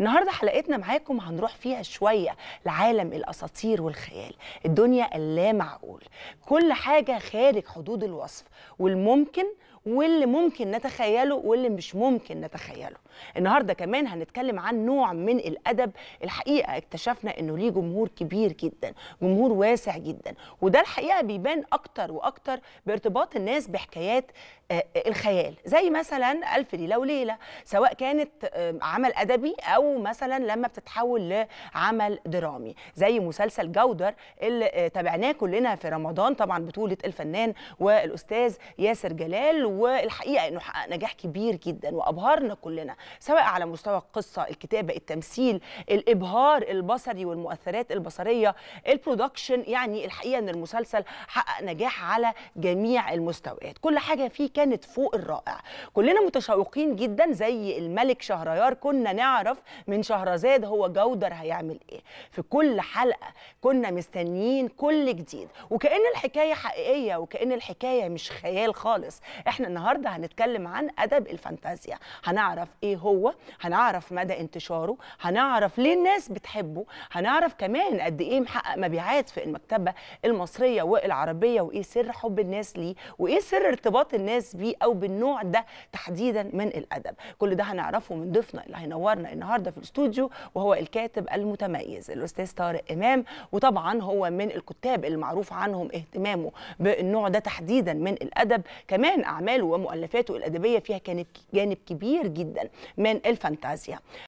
النهارده حلقتنا معاكم هنروح فيها شويه لعالم الاساطير والخيال الدنيا اللا معقول كل حاجه خارج حدود الوصف والممكن واللي ممكن نتخيله واللي مش ممكن نتخيله النهارده كمان هنتكلم عن نوع من الادب الحقيقه اكتشفنا انه ليه جمهور كبير جدا جمهور واسع جدا وده الحقيقه بيبان اكتر واكتر بارتباط الناس بحكايات آه، آه، الخيال زي مثلا الف ليله وليله سواء كانت عمل ادبي او او مثلا لما بتتحول لعمل درامي زي مسلسل جودر اللي آه، تابعناه كلنا في رمضان طبعا بطوله الفنان والاستاذ ياسر جلال والحقيقه انه حقق نجاح كبير جدا وابهرنا كلنا سواء على مستوى القصه الكتابه التمثيل الابهار البصري والمؤثرات البصريه البرودكشن يعني الحقيقه ان المسلسل حقق نجاح على جميع المستويات كل حاجه فيه كانت فوق الرائع كلنا متشوقين جدا زي الملك شهريار كنا نعرف من شهرزاد هو جودر هيعمل ايه في كل حلقه كنا مستنيين كل جديد وكأن الحكايه حقيقيه وكأن الحكايه مش خيال خالص احنا النهارده هنتكلم عن ادب الفانتازيا هنعرف ايه هو هنعرف مدى انتشاره هنعرف ليه الناس بتحبه هنعرف كمان قد ايه محقق مبيعات في المكتبه المصريه والعربيه وايه سر حب الناس ليه وايه سر ارتباط الناس بيه او بالنوع ده تحديدا من الادب كل ده هنعرفه من ضيفنا اللي هينورنا النهارده النهارده في الاستوديو وهو الكاتب المتميز الاستاذ طارق امام وطبعا هو من الكتاب المعروف عنهم اهتمامه بالنوع ده تحديدا من الادب كمان اعماله ومؤلفاته الادبيه فيها كانت جانب كبير جدا من الفانتازيا